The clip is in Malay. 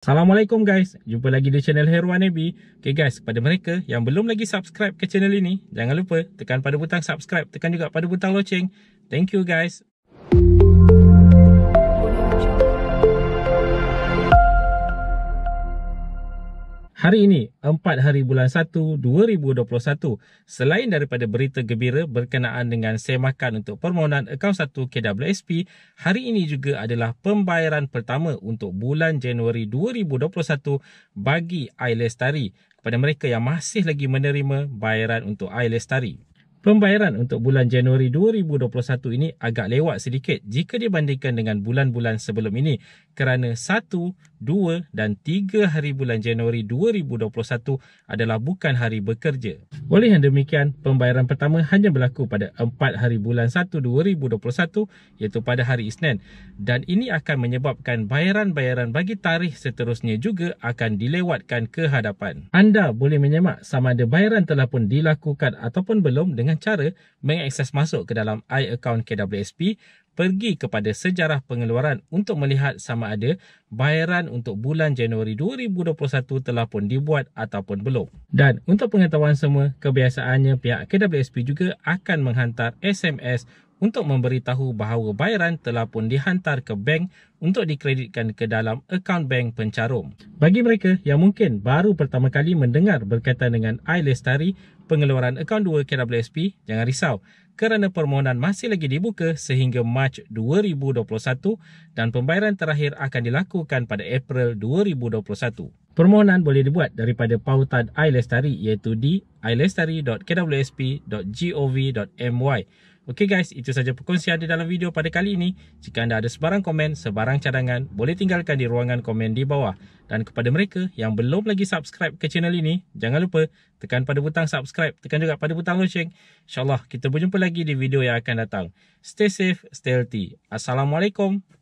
Assalamualaikum guys Jumpa lagi di channel Herwan AB Ok guys, pada mereka yang belum lagi subscribe ke channel ini Jangan lupa tekan pada butang subscribe Tekan juga pada butang loceng Thank you guys Hari ini, 4 hari bulan 1, 2021, selain daripada berita gembira berkenaan dengan semakan untuk permohonan akaun 1 KWSP, hari ini juga adalah pembayaran pertama untuk bulan Januari 2021 bagi Ailestari kepada mereka yang masih lagi menerima bayaran untuk Ailestari. Pembayaran untuk bulan Januari 2021 ini agak lewat sedikit jika dibandingkan dengan bulan-bulan sebelum ini kerana 1, 2 dan 3 hari bulan Januari 2021 adalah bukan hari bekerja. Oleh yang demikian, pembayaran pertama hanya berlaku pada 4 hari bulan 1 2021 iaitu pada hari Isnin dan ini akan menyebabkan bayaran-bayaran bagi tarikh seterusnya juga akan dilewatkan ke hadapan. Anda boleh menyemak sama ada bayaran telah pun dilakukan ataupun belum dengan dengan cara mengakses masuk ke dalam iAccount KWSP, pergi kepada sejarah pengeluaran untuk melihat sama ada bayaran untuk bulan Januari 2021 telah pun dibuat ataupun belum. Dan untuk pengetahuan semua, kebiasaannya pihak KWSP juga akan menghantar SMS untuk memberitahu bahawa bayaran telah pun dihantar ke bank untuk dikreditkan ke dalam akaun bank pencarum. Bagi mereka yang mungkin baru pertama kali mendengar berkaitan dengan iLestari pengeluaran akaun 2 KWSP, jangan risau kerana permohonan masih lagi dibuka sehingga Mac 2021 dan pembayaran terakhir akan dilakukan pada April 2021. Permohonan boleh dibuat daripada pautan iLestari iaitu di ilestari.kwsp.gov.my Okey guys, itu sahaja perkongsian di dalam video pada kali ini. Jika anda ada sebarang komen, sebarang cadangan, boleh tinggalkan di ruangan komen di bawah. Dan kepada mereka yang belum lagi subscribe ke channel ini, jangan lupa tekan pada butang subscribe, tekan juga pada butang lonceng. InsyaAllah kita berjumpa lagi di video yang akan datang. Stay safe, stay healthy. Assalamualaikum.